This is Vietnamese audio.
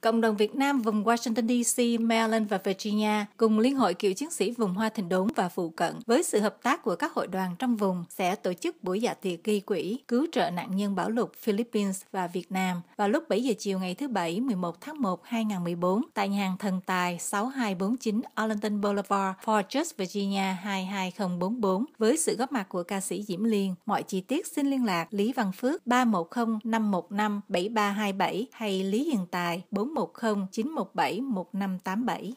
Cộng đồng Việt Nam vùng Washington DC, Maryland và Virginia cùng Liên hội cựu chiến sĩ vùng Hoa Thịnh Đốn và phụ cận với sự hợp tác của các hội đoàn trong vùng sẽ tổ chức buổi dạ tiệc ghi quỹ cứu trợ nạn nhân bão lụt Philippines và Việt Nam vào lúc 7 giờ chiều ngày thứ Bảy 11 tháng 1 2014 tại nhà hàng Thần Tài 6249 Arlington Boulevard, Fortress Virginia 22044 với sự góp mặt của ca sĩ Diễm Liên. Mọi chi tiết xin liên lạc Lý Văn Phước 310 515 7327 hay Lý Hiền Tài 4 410 917 1587.